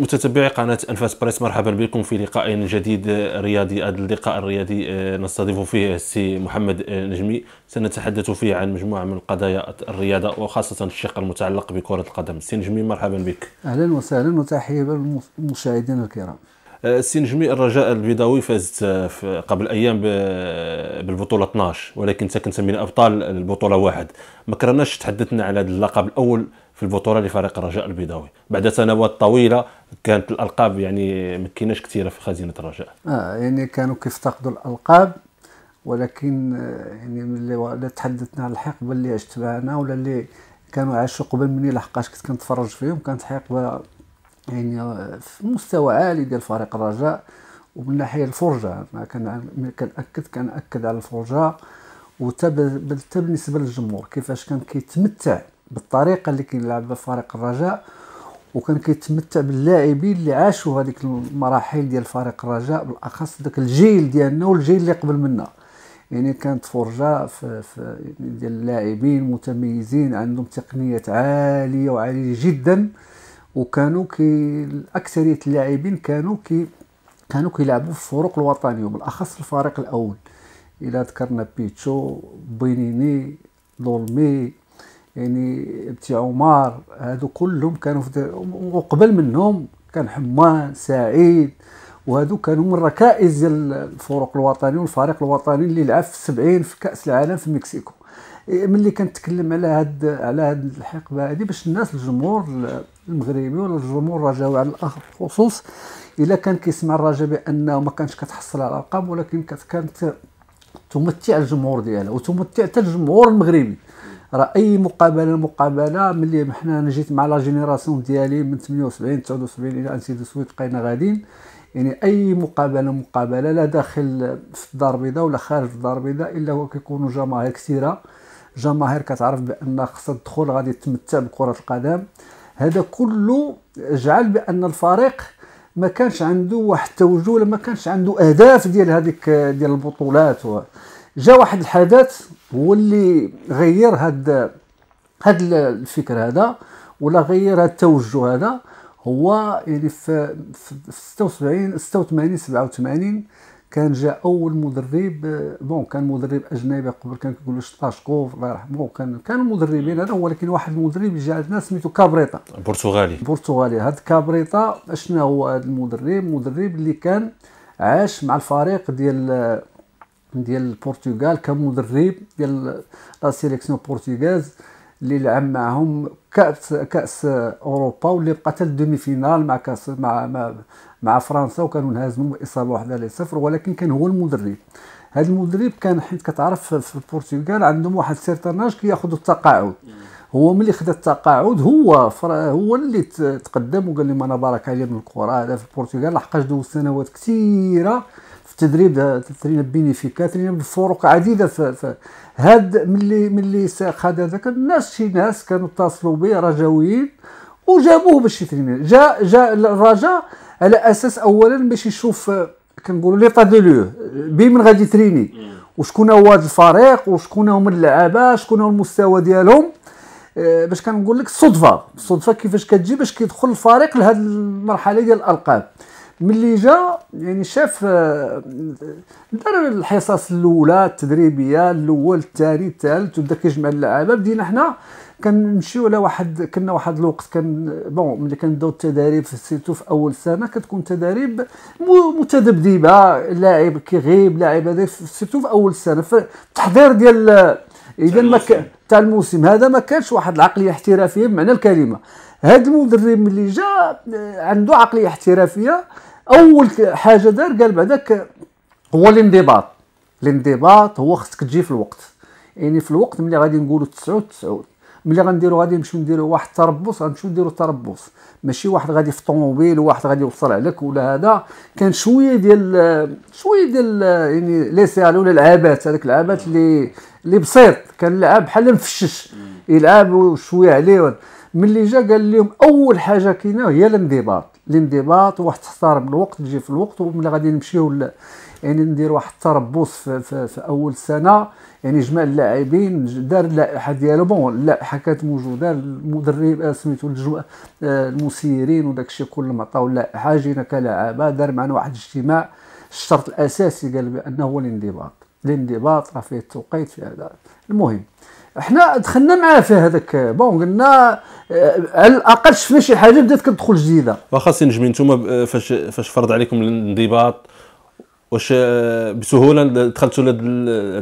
متتبعي قناة أنفاس بريس مرحبا بكم في لقاء جديد رياضي هذا اللقاء الرياضي آه، نستضيف فيه السي محمد آه، نجمي سنتحدث فيه عن مجموعة من قضايا الرياضة وخاصة الشق المتعلق بكرة القدم سي نجمي مرحبا بك أهلا وسهلا وتحية للمشاهدين الكرام آه، السي نجمي الرجاء البيضاوي فازت آه، قبل ايام بالبطوله 12 ولكن انت كنت من ابطال البطوله واحد ما كرهناش تحدثنا على هذا اللقب الاول في البطوله لفريق الرجاء البيضاوي بعد سنوات طويله كانت الالقاب يعني ما كايناش كثيره في خزينه الرجاء اه يعني كانوا كيفتقدوا الالقاب ولكن آه، يعني ملي تحدثنا على الحقبه اللي عشت انا ولا اللي كانوا عاشوا قبل مني لحقاش كنت كنتفرج فيهم كانت حقبه يعني في مستوى عالي ديال فريق الرجاء ومن ناحيه الفرجه كان كنأكد كنأكد على الفرجه وتا بالنسبه للجمهور كيفاش كان كيتمتع بالطريقه اللي كيلعب بها فريق الرجاء وكان كيتمتع باللاعبين اللي عاشوا هذيك المراحل ديال فريق الرجاء بالاخص ذاك الجيل ديالنا والجيل اللي قبل منا يعني كانت فرجه في, في يعني ديال اللاعبين متميزين عندهم تقنيات عاليه وعاليه جدا وكانوا كي اكثريه اللاعبين كانوا كي كانوا كيلعبوا في الفروق الوطنيه وبالاخص الفريق الاول الى ذكرنا بيتشو بينيني دولمي يعني بتي عمر هادو كلهم كانوا في وقبل منهم كان حمان سعيد وهادو كانوا من ركائز ديال الفرق الوطني والفريق الوطني اللي لعب في 70 في كاس العالم في مكسيكو إيه، ملي كنتكلم على هاد على هاد الحقبه هادي باش الناس الجمهور المغربي ولا الجمهور الرجاوي على الاخر خصوص الا كان كيسمع الرجاء بانه ما كانش كتحصل على الارقام ولكن كانت تمتع الجمهور ديالها وتمتع حتى الجمهور المغربي راه اي مقابله مقابله ملي حنا انا جيت مع لا جينيراسيون ديالي من 78 79 الى ان دو سويت بقينا غاديين يعني اي مقابله مقابله لا داخل في الدار البيضاء ولا خارج الدار البيضاء الا هو كيكونوا جماهير كثيره جماهير كتعرف بان خصها تدخل غادي تمتع بكره القدم هذا كله جعل بان الفريق ما كانش عنده واحد التوجه ولا ما كانش عنده اهداف ديال هذيك ديال البطولات و... جا واحد الحدث هو اللي غير هاد هاد الفكر هذا ولا غير هاد التوجه هذا هو يعني في 76 86 87 كان جا اول مدرب بون كان مدرب اجنبي قبل كان كيقولوا شطاشكوف الله يرحمه كان كانوا مدربين هذا ولكن واحد المدرب جا عندنا سميتو كابريطا برتغالي برتغالي هذا كابريطا شنو هو هذا المدرب مدرب اللي كان عاش مع الفريق ديال ديال البرتغال كمدرب ديال لا سيليكسيون بورتوغاز اللي لعب معاهم كاس كاس اوروبا واللي بقى حتى الدومي فينال مع كاس مع مع, مع فرنسا وكانوا نهزموا باصابه واحده لصفر ولكن كان هو المدرب هذا المدرب كان حيت كتعرف في البرتغال عندهم واحد سيرتناج كياخذوا التقاعد هو ملي خدا التقاعد هو هو اللي تقدم وقال لهم انا بارك عليا من الكره هذا في البرتغال لحقاش دوز سنوات كثيره التدريب تدريب في كاترين بفرق عديده فهاد ملي ملي خد هذاك الناس شي ناس كانوا اتصلوا به رجاويين وجابوه باش يتريني جاء جاء الرجاء على اساس اولا باش يشوف كنقولوا ليطا دو لو بمن غادي يتريني وشكون هو هذا الفريق وشكون هما اللعابه شكون هو المستوى ديالهم آه، باش كنقول لك الصدفه الصدفه كيفاش كتجي باش كيدخل الفريق لهذه المرحله ديال الالقاب ملي جا يعني شاف آه، دار الحصص الاولى التدريبيه الاول الثاني الثالث وبدا كيجمع اللعابه بدينا حنا كنمشيو على واحد كنا واحد الوقت كان بون ملي كنبداو التدريب في سيتو في اول سنه كتكون تدريب متذبذبه لاعب كيغيب لاعب هذا سيتو في اول سنه في التحضير ديال اذا ما تاع الموسم هذا ما كانش واحد العقليه احترافيه بمعنى الكلمه هذا المدرب ملي جا عنده عقليه احترافيه اول حاجه دار قال بعداك هو الانضباط الانضباط هو خصك تجي في الوقت يعني في الوقت ملي غادي نقولوا 99 ملي غنديروا غادي نمشيو نديروا واحد التربص غنمشيو نديروا التربص ماشي واحد غادي في الطوموبيل وواحد غادي يوصل عليك ولا هذا كان شويه ديال شويه ديال يعني لي سيال ولا العابات هذاك العابات اللي اللي بسيط كان لعب بحال مفشش يلعب شويه عليه ملي جا قال لهم اول حاجه كاينه هي الانضباط الانضباط وواحد التحضير بالوقت الوقت تجي في الوقت وملي غادي نمشيو يعني ندير واحد التربص في, في, في اول سنه يعني جمع اللاعبين دار اللائحه ديالو بون اللائحه كانت موجوده المدرب سميتو آه، المسيرين وداك الشيء كلهم عطاو اللائحه جينا كلاعبه دار معنا واحد الاجتماع الشرط الاساسي قال بانه هو الانضباط الانضباط راه فيه التوقيت في هذا المهم احنا دخلنا معاه في هذاك بون قلنا آه، على الاقل شفنا شي حاجه بدات كتدخل جديده واخا سي نجمي انتم آه، فاش فاش فرض عليكم الانضباط واش آه، بسهوله دخلتوا لهذ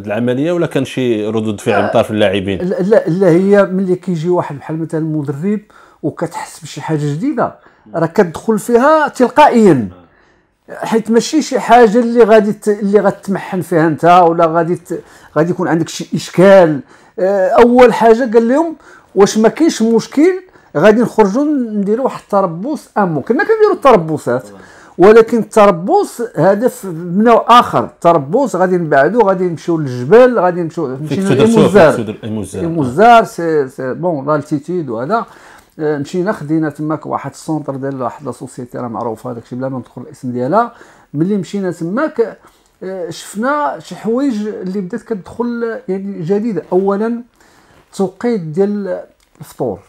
العمليه ولا كان شي ردود فعل من طرف اللاعبين لا لا هي ملي كيجي واحد بحال مثلا مدرب وكتحس بشي حاجه جديده راه كتدخل فيها تلقائيا حيت ماشي شي حاجه اللي غادي اللي غتمحن فيها انت ولا غادي غادي يكون عندك شي اشكال آه، اول حاجه قال لهم واش ما كاينش مشكل غادي نخرجوا نديروا واحد التربص امو كنا كنديروا التربصات ولكن التربص هدف من اخر التربص غادي نبعدوا غادي نمشيو للجبل غادي نمشيو نمشيو للمزار المزار سي بون لالتيتود وهذا آه، مشينا خدينا تماك واحد السونتر ديال واحد لا راه معروفه داكشي بلا ما ندخل الاسم ديالها ملي مشينا تماك آه، شفنا شي حوايج اللي بدات كتدخل يعني جديده اولا توقيت ديال الفطور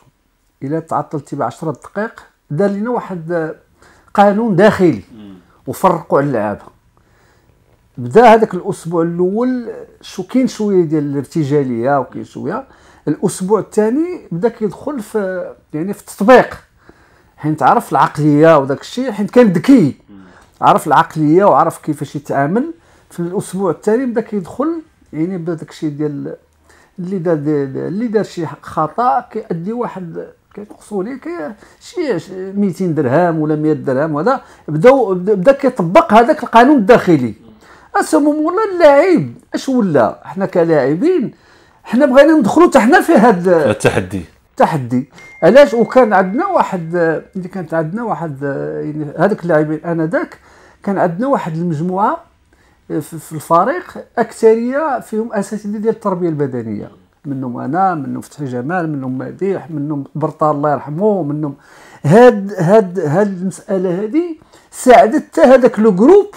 الا تعطلتي ب 10 دقائق دار لنا واحد آه، قانون داخلي وفرقوا على اللعابه بدا هذاك الاسبوع الاول شو كاين شويه ديال الارتجاليه وكاين شويه الاسبوع الثاني بدا كيدخل في يعني في التطبيق حين تعرف العقليه وداك الشيء حين كان ذكي عرف العقليه وعرف كيفاش يتعامل في الاسبوع الثاني بدا كيدخل يعني بدا داك الشيء ديال اللي دار اللي دار شي خطا كيأدي واحد كيقصوا ليه كي شي 200 درهم ولا 100 درهم وهذا بداو بدا كيطبق هذاك القانون الداخلي اسمهم مولا اللاعب اش ولا حنا كلاعبين حنا بغينا ندخلوا حتى حنا في هذا التحدي التحدي علاش وكان عندنا واحد اللي كانت عندنا واحد يعني هذوك اللاعبين انذاك كان عندنا واحد المجموعه آه، في الفريق اكثريه فيهم اساتذه ديال التربيه البدنيه منهم انا منهم فتحي جمال منهم مديح منهم برطار الله يرحمه منهم هاد هاد هاد المساله هذه ساعدت حتى هذاك لو جروب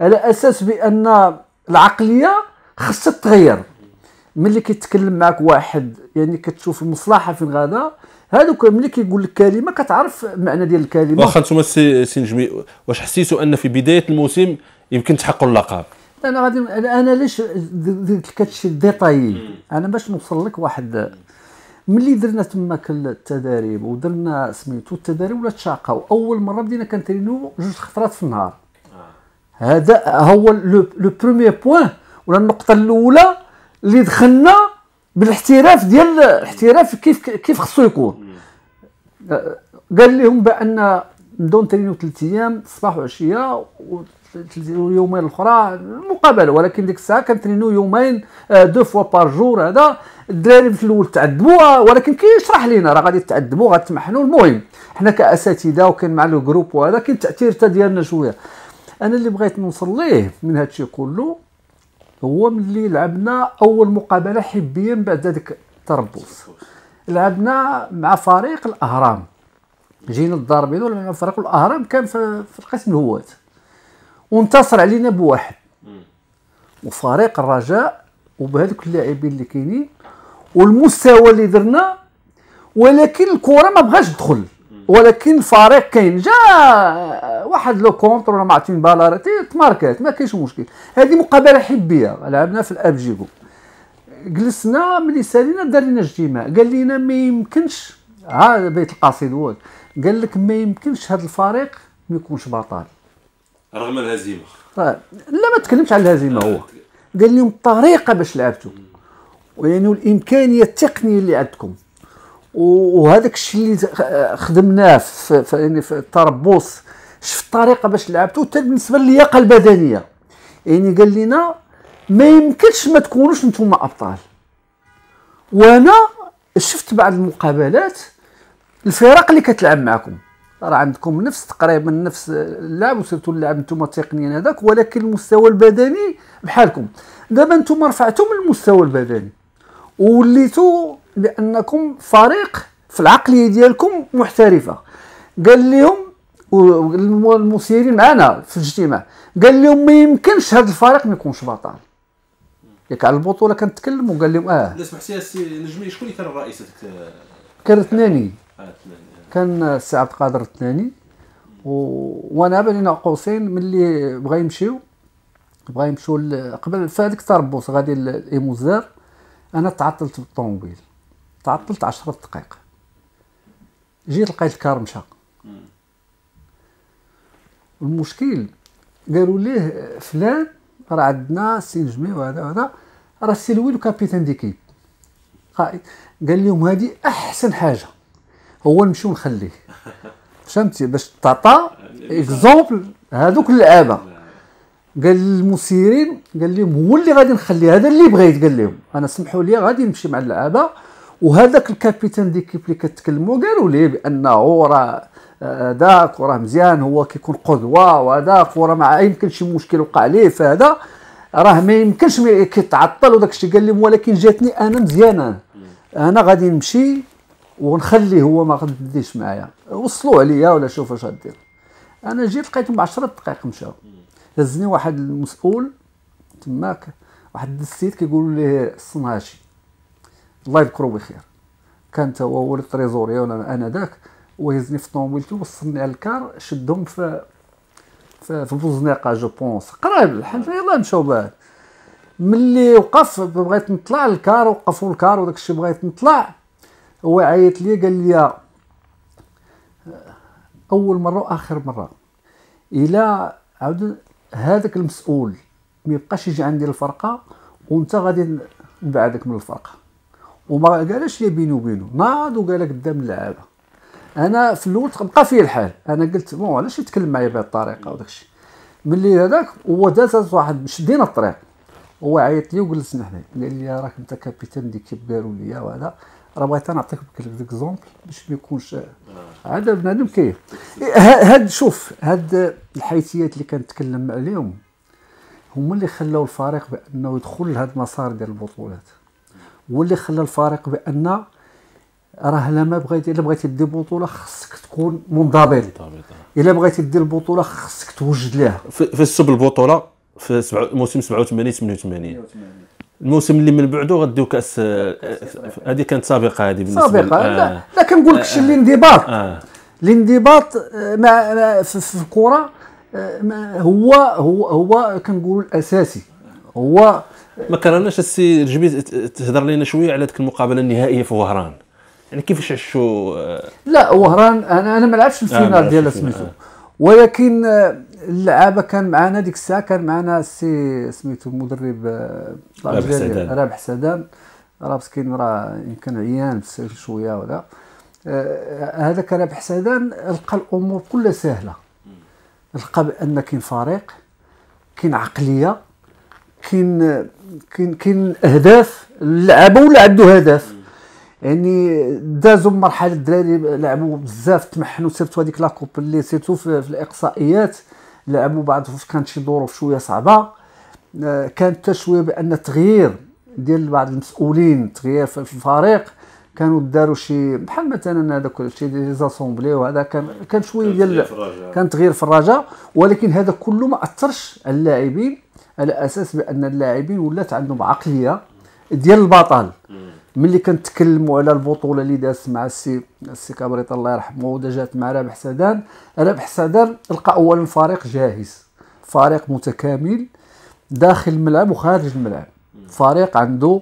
على اساس بان العقليه خصها تتغير ملي كيتكلم معك واحد يعني كتشوف المصلحه فين غادا هذوك ملي كيقول لك كلمه كتعرف المعنى ديال الكلمه واخا انتم السي نجمي واش حسيتوا ان في بدايه الموسم يمكن تحققوا اللقب انا غادي انا ليش درت لك هادشي ديتاي انا باش نوصل لك واحد ملي درنا تماك التدريب ودرنا سميتو التدريب ولا تشاقه اول مره بدينا كنترينو جوج خطرات في النهار آه. هذا هو لو بروميير بوين ولا النقطه الاولى اللي دخلنا بالاحتراف ديال الاحتراف كيف كيف خصو يكون قال لهم بان دون نترينو ثلاث ايام الصباح وعشيه ويومين الاخرى مقابله ولكن ديك الساعه كنترينو يومين دو فوا بار جور هذا الدراري في الاول تعذبوا ولكن كيشرح لينا راه غادي تعذبوا غتمحنوا المهم حنا كاساتذه وكان مع لو جروب وهذا كاين تاثير حتى ديالنا شويه انا اللي بغيت نوصل ليه من هادشي كله هو ملي لعبنا اول مقابله حبيه من بعد ذاك التربص لعبنا مع فريق الاهرام جينا للدار البيضاء مع فريق الاهرام كان في, في القسم الهوات وانتصر علينا بواحد وفريق الرجاء وبهذوك اللاعبين اللي كاينين والمستوى اللي درنا ولكن الكره ما بغاش تدخل ولكن فريق كاين جا واحد لو كونتر ولا معطين بالا تماركات ما كاينش مشكل هذه مقابله حبيه لعبنا في الابجيكو جلسنا ملي سالينا دار لنا اجتماع قال لنا ما يمكنش ها بيت القصيد هو قال لك ما يمكنش هذا الفريق ما يكونش بطل رغم الهزيمه طيب، لا ما تكلمش على الهزيمه هو آه. قال لهم الطريقه باش لعبتوا يعني الامكانيه التقنيه اللي عندكم وهذاك الشيء اللي خدمناه في يعني في التربص شفت الطريقه باش لعبته حتى بالنسبه للياقه البدنيه يعني قال لنا ما يمكنش ما تكونوش نتوما ابطال وانا شفت بعض المقابلات الفرق اللي كتلعب معكم راه عندكم نفس تقريبا نفس اللعب وسيرتو اللعب نتوما تقنيين هذاك ولكن المستوى البدني بحالكم دابا نتوما رفعتم المستوى البدني وليتوا بانكم فريق في العقليه ديالكم محترفه قال لهم المسيرين معنا في الاجتماع قال لهم ما يمكنش هذا الفريق ما يكونش بطل ياك على البطوله كنتكلم وقال لهم اه لا سمحتي السي نجمي شكون اللي كان الرئيس هذاك كان الثناني آه، آه. كان السي عبد القادر الثناني وانا بين قوسين ملي بغا يمشيو بغا يمشيو قبل في هذيك التربص غادي الايموزار انا تعطلت بالطوموبيل تعطلت عشرة دقائق جيت لقيت الكار مشى المشكل قالوا ليه فلان راه عندنا سين جمعي وهذا وهذا راه سي لويل كابيتان ديكيب قائد قال لهم هذه احسن حاجه هو نمشيو نخليه فهمتي باش تعطى اكزومبل هذوك اللعابه قال للمسيرين قال لهم هو اللي غادي نخلي هذا اللي بغيت قال لهم انا سمحوا لي غادي نمشي مع اللعابه وهذاك الكابيتان ديكيب اللي كتكلموا قالوا ليه بانه راه هذاك آه، وراه مزيان هو كيكون قدوه وهذاك وراه ما يمكن شي مشكل وقع ليه فهذا راه ما يمكنش كيتعطل وداك الشيء قال لهم ولكن جاتني انا مزيانه انا غادي نمشي ونخليه هو ما غاديش معايا وصلوا عليا ولا شوف اش غادير انا جيت لقيتهم 10 دقائق مشاو دازني واحد المسؤول تماك واحد السيد كيقول ليه الصنهاشي الله يذكره بخير كان تا هو ولد تريزوريا ولا انا ذاك وهزني في طوموبيلتو وصلني على الكار شدهم في في, بوزنيقه جو بونس قريب الحل يلاه نمشاو بعد ملي وقف بغيت نطلع الكار وقفوا الكار وداك الشيء بغيت نطلع هو عيط لي قال لي اول مره واخر مره الى عاود هذاك المسؤول ما يبقاش يجي عندي الفرقه وانت غادي نبعدك من الفرقه وما قالش لي بيني وبينه ناض وقال لك قدام اللعابه انا في الاول بقى في الحال انا قلت بون علاش يتكلم معايا بهذه الطريقه وداك الشيء ملي هذاك هو داز واحد شدينا الطريق هو عيط لي وجلسنا حنا قال لي راك انت كابيتان ديك كيف قالوا لي وهذا راه بغيت نعطيك اكزومبل باش ما يكونش آه. هذا بنادم كاين هاد شوف هاد الحيثيات اللي كنتكلم عليهم هما اللي خلاو الفريق بانه يدخل لهاد المسار ديال البطولات هو اللي خلى الفريق بان راه لما بغيتي الا بغيتي دير بطوله خصك تكون منضبط الا بغيتي دير البطوله خصك توجد لها في سب البطوله في موسم 87 88 الموسم اللي من بعده غديو كاس هذه كانت سابقه هذه بالنسبه سابقه آه. لا, لا كنقول آه، آه. لك الانضباط الانضباط مع في الكره هو هو هو كنقول الاساسي هو ما كرهناش السي رجبي تهضر لنا شويه على ديك المقابله النهائيه في وهران يعني كيفاش عشوا لا وهران انا انا ما لعبتش الفينال ديال سميتو ولكن اللعابه كان معنا ديك الساعه كان معنا السي سميتو المدرب آه، رابح سدام راه مسكين راه يمكن عيان شويه ولا آه، هذاك رابح سدام لقى الامور كلها سهله لقى بان كاين فريق كاين عقليه كاين كاين كاين اهداف اللعابه ولا عنده هدف يعني دازوا مرحله الدراري لعبوا بزاف تمحنوا سيرتو هذيك لاكوب اللي سيرتو في, في الاقصائيات لعبوا بعض كانت شي ظروف شويه صعبه آه، كانت شويه بان التغيير ديال بعض المسؤولين تغيير في الفريق كانوا داروا شي بحال مثلا هذاك الشيء ديال زاسومبلي وهذا كان كان شويه ديال كان تغيير في الرجاء ولكن هذا كله ما اثرش على اللاعبين على اساس بان اللاعبين ولات عندهم عقليه ديال البطل ملي كنتكلموا على البطوله اللي دازت مع السي السي كابريط الله يرحمه ودجات مع رابح سدان رابح سدان لقى اولا فريق جاهز فريق متكامل داخل الملعب وخارج الملعب فريق عنده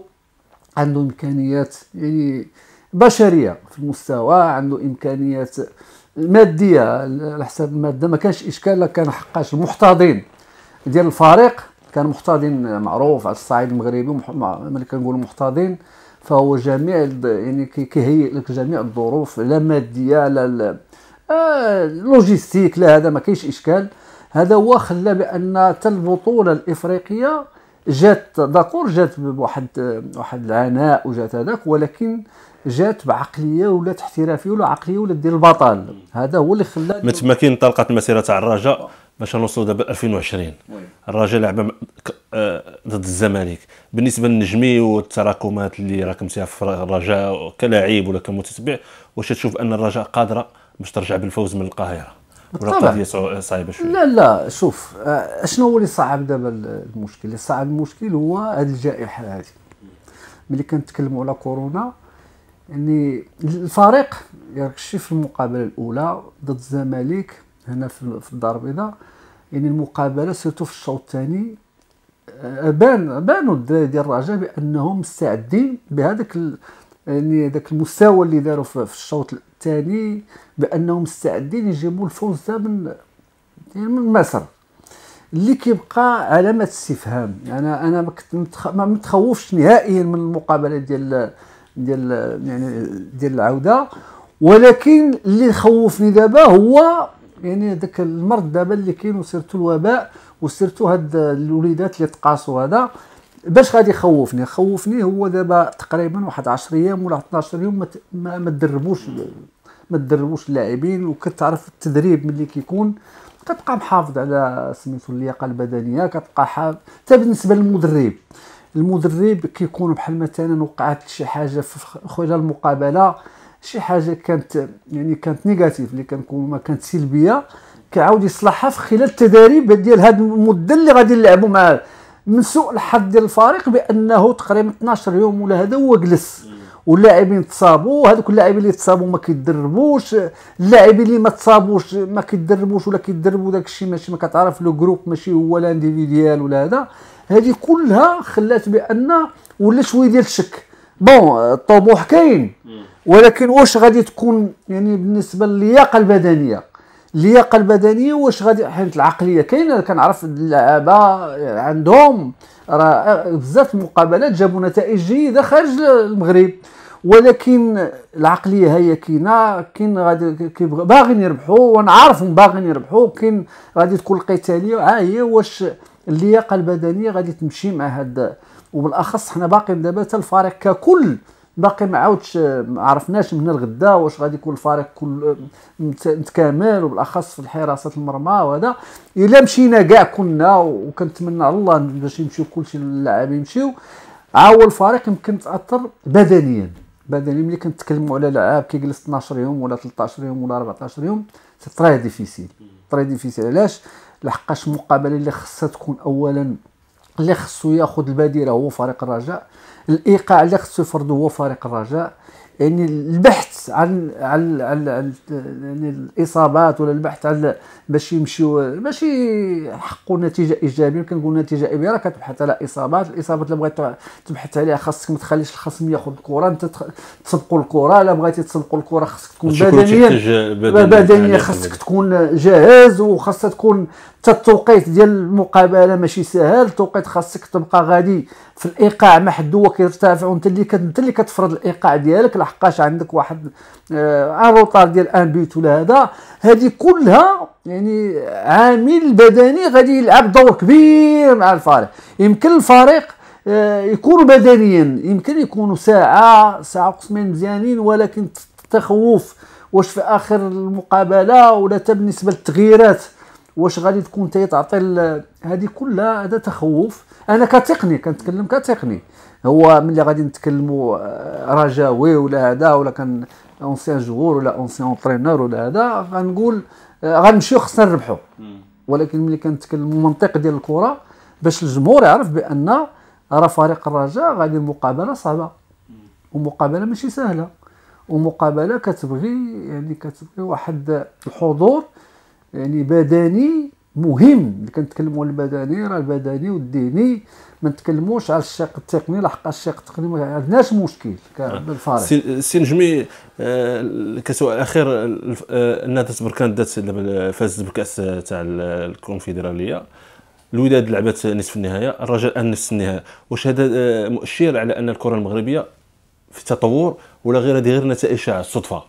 عنده امكانيات يعني بشريه في المستوى عنده امكانيات ماديه على حساب الماده ما كانش اشكال لا كان حقاش المحتضن ديال الفريق كان محتضن معروف على الصعيد المغربي ملي كنقول محتضن فهو جميع يعني كيهيئ لك جميع الظروف لا ماديه لا آه لوجيستيك لا هذا ما كاينش اشكال هذا هو خلى بان حتى البطوله الافريقيه جات داكور جات بواحد واحد العناء وجات هذاك ولكن جات بعقليه ولا احترافيه ولا عقليه ولا ديال البطل هذا هو اللي خلى من تما كي انطلقت المسيره تاع الرجاء باش نوصلوا دابا 2020 الرجاء لعب آه، ضد الزمالك بالنسبه للنجمي والتراكمات اللي راكمتيها في الرجاء كلاعب ولا كمتتبع واش تشوف ان الرجاء قادره باش ترجع بالفوز من القاهره ولا القضيه صعيبه شويه لا لا شوف آه، اشنو هو اللي صعب دابا المشكل اللي صعب المشكل هو هذه الجائحه هذه ملي كنتكلموا على كورونا يعني الفريق يركشي في المقابله الاولى ضد الزمالك هنا في الدار البيضاء يعني المقابله سيرتو في الشوط الثاني آه، بان بانوا الدراري ديال الرجاء بانهم مستعدين بهذاك يعني هذاك المستوى اللي داروا في الشوط الثاني بانهم مستعدين يجيبوا الفوز ده من يعني من مصر اللي كيبقى علامه استفهام انا انا ما كنت متخ... ما متخوفش نهائيا من المقابله ديال ديال يعني ديال العوده ولكن اللي خوفني دابا هو يعني ذاك المرض دابا اللي كاين وسيرتو الوباء وسيرتو هاد الوليدات اللي تقاسوا هذا باش غادي يخوفني خوفني هو دابا تقريبا واحد 10 ايام ولا 12 يوم ما ما تدربوش ما تدربوش اللاعبين وكتعرف التدريب ملي كيكون كتبقى محافظ على سميتو اللياقه البدنيه كتبقى حاف حتى بالنسبه للمدرب المدرب كيكون بحال مثلا وقعت شي حاجه في خلال المقابله شي حاجه كانت يعني كانت نيجاتيف اللي كنكون ما كانت سلبيه كيعاود يصلحها في خلال التدريب ديال هاد المده اللي غادي نلعبوا معاه من سوء الحظ ديال الفريق بانه تقريبا 12 يوم ولا هذا هو جلس واللاعبين تصابوا هذوك اللاعبين اللي تصابوا ما كيدربوش اللاعبين اللي ما تصابوش ما كيدربوش ولا كيدربوا داك الشيء ماشي ما كتعرف لو جروب ماشي هو لا انديفيديال ولا هذا هذه كلها خلات بان ولا شويه ديال الشك بون الطموح كاين ولكن واش غادي تكون يعني بالنسبه للياقه البدنيه اللياقه البدنيه واش غادي حيت العقليه كاينه كنعرف اللعابه عندهم راه بزاف المقابلات جابوا نتائج جيده خارج المغرب ولكن العقليه هي كاينه كاين غادي باغيين يربحوا وانا عارفهم باغيين يربحوا كاين غادي تكون القتاليه ها هي واش اللياقه البدنيه غادي تمشي مع هذا وبالاخص حنا باقيين دابا حتى الفريق ككل باقي ما عاودش ما عرفناش من الغدا واش غادي يكون الفريق كل متكامل وبالاخص في حراسه المرمى وهذا الا مشينا كاع كنا وكنتمنى على الله باش يمشيو كلشي اللاعب يمشيو عاود الفريق يمكن تاثر بدنيا بدنيا ملي كنتكلموا على لعاب كيجلس 12 يوم ولا 13 يوم ولا 14 يوم سي تري ديفيسيل تري ديفيسيل علاش لحقاش المقابله اللي خصها تكون اولا اللي خصو ياخذ البديله هو فريق الرجاء الايقاع اللي خصو يفرضه هو فريق الرجاء يعني البحث عن عن عن, يعني الاصابات ولا البحث عن باش يمشيو باش يحققوا نتيجه ايجابيه كنقول نتيجه ايجابيه راه كتبحث على اصابات الاصابات اللي بغيت تبحث عليها خاصك ما تخليش الخصم ياخذ الكره انت تسبقوا الكره الا بغيتي تسبقوا الكره خاصك تكون بدنيا بدنيا خاصك تكون جاهز وخاصها تكون حتى التوقيت ديال المقابله ماشي ساهل التوقيت خاصك تبقى غادي في الايقاع ما حد هو كيرتفع وانت اللي انت اللي كتفرض الايقاع ديالك لحقاش عندك واحد آه ان روطار ديال ان بيت ولا هذا هذه كلها يعني عامل بدني غادي يلعب دور كبير مع الفريق يمكن الفريق آه، يكونوا بدنيا يمكن يكونوا ساعه ساعه قسمين مزيانين ولكن التخوف واش في اخر المقابله ولا بالنسبه للتغييرات واش غادي تكون تعطي هذه كلها هذا تخوف انا كتقني كنتكلم كتقني هو ملي غادي نتكلموا آه، رجاوي ولا هذا ولا كان اونسيان جوغور ولا اونسيان ترينور ولا هذا غنقول آه، غنمشيو خصنا نربحوا ولكن ملي كنتكلموا منطق ديال الكره باش الجمهور يعرف بان راه فريق الرجاء غادي مقابله صعبه ومقابله ماشي سهله ومقابله كتبغي يعني كتبغي واحد الحضور يعني بدني مهم اللي كنتكلموا على البدني راه البدني والديني ما نتكلموش على الشق التقني لحق الشق التقني ما عندناش مشكل بالفريق آه. سي نجمي آه، كسؤال الاخير النادس آه، بركان دات فازت بالكاس تاع الكونفدراليه الوداد لعبت نصف النهائي الرجاء الان نصف النهائي واش هذا مؤشر على ان الكره المغربيه في التطور ولا غير هذه غير نتائج الصدفه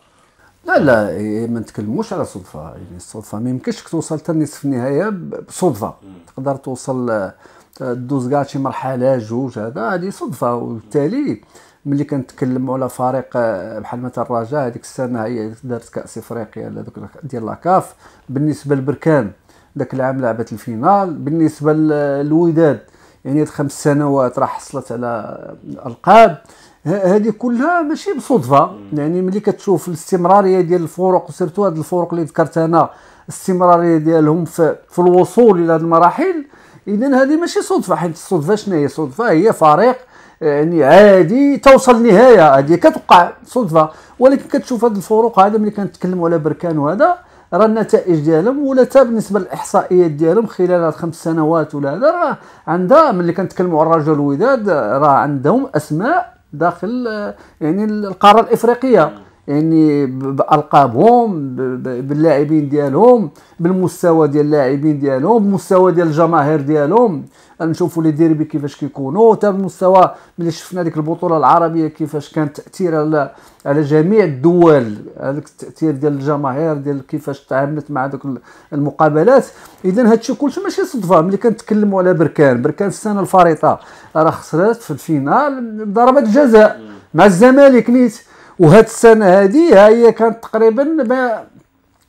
لا لا إيه، إيه، ما نتكلموش على صدفه يعني الصدفه ما يمكنش توصل حتى لنصف النهايه بصدفه تقدر توصل آه، دوز كاع شي مرحله جوج هذا هذه صدفه وبالتالي ملي كنتكلموا على فريق آه، بحال مثلا الرجاء هذيك السنه هي دارت كاس افريقيا ديال لاكاف بالنسبه للبركان ذاك العام لعبت الفينال بالنسبه للوداد يعني هاد خمس سنوات راه حصلت على آه، القاب هذه كلها ماشي بصدفه يعني ملي كتشوف الاستمراريه ديال الفرق وسيرتو هاد الفرق اللي ذكرت انا الاستمراريه ديالهم في, في الوصول الى هذه المراحل اذا هذه ماشي صدفه حيت الصدفه شنو هي الصدفه هي فريق يعني عادي توصل نهايه هذه كتوقع صدفه ولكن كتشوف هاد الفروق هذا ملي كنتكلموا على بركان وهذا راه النتائج ديالهم ولا حتى بالنسبه للاحصائيات ديالهم خلال خمس سنوات ولا هذا راه عندها ملي كنتكلموا على الرجل الوداد راه عندهم اسماء داخل آه، يعني القاره الافريقيه يعني بالقابهم باللاعبين ديالهم بالمستوى ديال اللاعبين ديالهم بالمستوى ديال الجماهير ديالهم نشوفوا لي ديربي كيفاش كيكونوا حتى بالمستوى ملي شفنا ديك البطوله العربيه كيفاش كان تاثير على على جميع الدول هذاك التاثير ديال الجماهير ديال كيفاش تعاملت مع دوك المقابلات اذا هادشي كلشي ماشي صدفه ملي كنتكلموا على بركان بركان السنه الفريطه راه خسرات في الفينال ضربه جزاء مع الزمالك نيت وهاد السنه هادي ها هي كانت تقريبا ما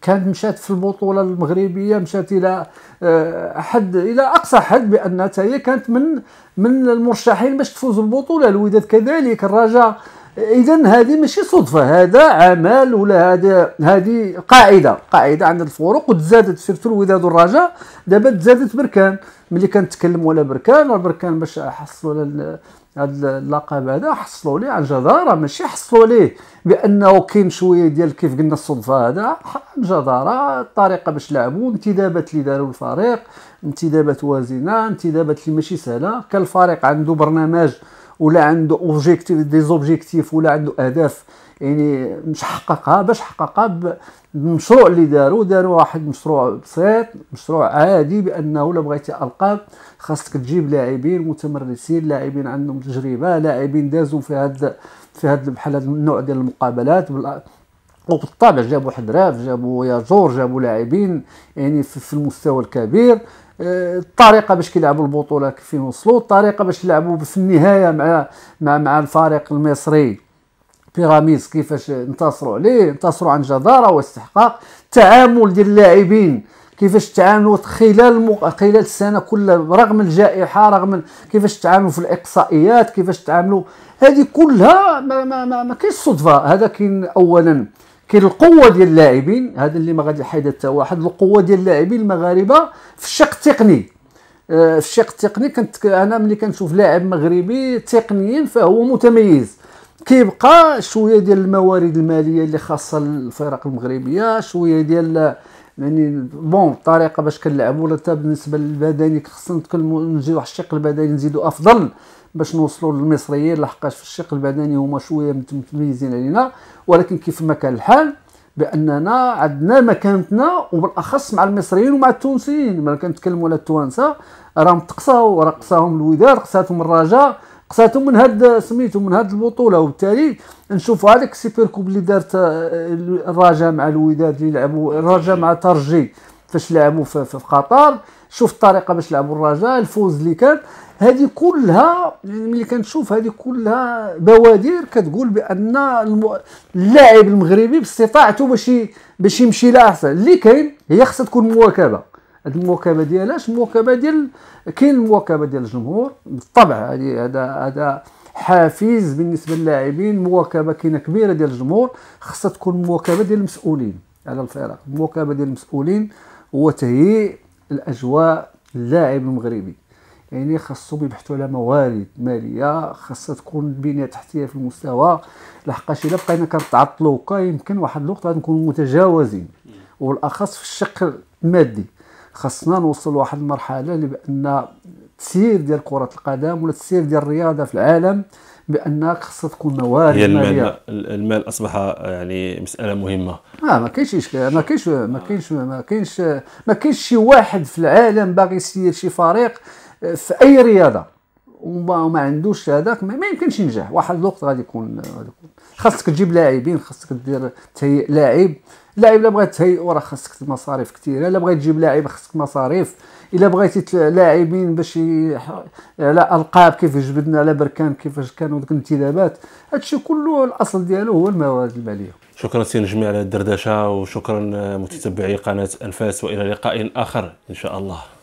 كانت مشات في البطوله المغربيه مشات الى آه، حد الى اقصى حد بان هي كانت من من المرشحين باش تفوز بالبطوله الوداد كذلك الرجاء اذا هذه ماشي صدفه هذا عمل ولا هذا هذه قاعده قاعده عند الفرق وتزادت سيرتو الوداد والرجاء دابا تزادت بركان ملي كنتكلموا على بركان بركان باش حصلوا على هذا اللقب هذا حصلوا ليه عن جداره ماشي حصلوا ليه بانه كاين شويه ديال كيف قلنا الصدفه هذا عن جداره الطريقه باش لعبوا انتدابات اللي داروا الفريق انتدابات وازنه انتدابات اللي ماشي سهله كان الفريق عنده برنامج ولا عنده اوبجيكتيف دي زوبجيكتيف ولا عنده اهداف يعني مش حققها باش حققها بالمشروع اللي داروا داروا واحد مشروع بسيط مشروع عادي بانه الا بغيتي القاب خاصك تجيب لاعبين متمرسين لاعبين عندهم تجربه لاعبين دازوا في هاد في هاد بحال هذا النوع ديال المقابلات وبالطبع جابوا راف جابوا ياجور جابوا لاعبين يعني في المستوى الكبير آه، الطريقه باش كيلعبوا البطوله كيفين وصلوا الطريقه باش يلعبوا في النهايه مع مع مع الفريق المصري بيراميدز كيفاش انتصروا عليه انتصروا عن جداره واستحقاق التعامل ديال اللاعبين كيفاش تعاملوا خلال مق... خلال السنه كلها رغم الجائحه رغم كيفاش تعاملوا في الاقصائيات كيفاش تعاملوا هذه كلها ما ما ما, ما كاينش صدفه هذا كاين اولا كاين القوه ديال اللاعبين هذا اللي ما غادي يحيد حتى واحد القوه ديال اللاعبين المغاربه في الشق التقني آه، في الشق التقني كنت انا ملي كنشوف لاعب مغربي تقنيا فهو متميز كيبقى شويه ديال الموارد الماليه اللي خاصه للفرق المغربيه شويه ديال يعني بون الطريقه باش كنلعبوا ولا حتى بالنسبه للبدني خصنا نزيدوا واحد الشق البدني نزيدوا افضل باش نوصلوا للمصريين لحقاش في الشق البدني هما شويه متميزين علينا ولكن كيف ما كان الحال باننا عندنا مكانتنا وبالاخص مع المصريين ومع التونسيين ملي كنتكلموا على التوانسه راهم تقصاو راه قصاهم الوداد قصاتهم الرجاء قصاتو من هاد سميتو من هاد البطوله وبالتالي نشوفوا هذاك السوبر كوب اللي دارت آه، الرجاء مع الوداد اللي لعبوا الرجاء مع ترجي فاش لعبوا في, في قطر شوف الطريقه باش لعبوا الرجاء الفوز اللي كان هذه كلها يعني ملي كنشوف هذه كلها بوادر كتقول بان اللاعب المغربي باستطاعته باش باش يمشي لاحسن اللي كاين هي خصها تكون مواكبه هذه المواكبه ديالاش المواكبه ديال كاين المواكبه ديال الجمهور بالطبع هذه هذا هذا حافز بالنسبه للاعبين مواكبه كاينه كبيره ديال الجمهور خصها تكون مواكبه ديال المسؤولين على الفرق مواكبه ديال المسؤولين هو تهيئ الاجواء اللاعب المغربي يعني خاصهم يبحثوا على موارد ماليه خاصها تكون البنيه التحتيه في المستوى لحقاش الا بقينا كنتعطلوا يمكن واحد الوقت غنكونوا متجاوزين وبالاخص في الشق المادي خصنا نوصل لواحد المرحله اللي بان تسير ديال كره القدم ولا تسير ديال الرياضه في العالم بان خصها تكون موارد هي المال مالية. المال اصبح يعني مساله مهمه اه ما كاينش اشكال ما كاينش ما كاينش ما كاينش ما كاينش شي واحد في العالم باغي يسير شي فريق آه، في اي رياضه وما عندوش هذاك ما يمكنش ينجح واحد الوقت غادي يكون خاصك تجيب لاعبين خاصك دير تهيئ لاعب لاعب الا بغيت تهيئو راه خاصك مصاريف كثيره الا بغيت تجيب لاعب خاصك مصاريف الا بغيتي لاعبين باش على القاب كيفاش جبدنا على بركان كيفاش كانوا ذوك الانتدابات هادشي كله الاصل ديالو هو الموارد الماليه شكرا سي نجمي على الدردشه وشكرا متتبعي قناه انفاس والى لقاء اخر ان شاء الله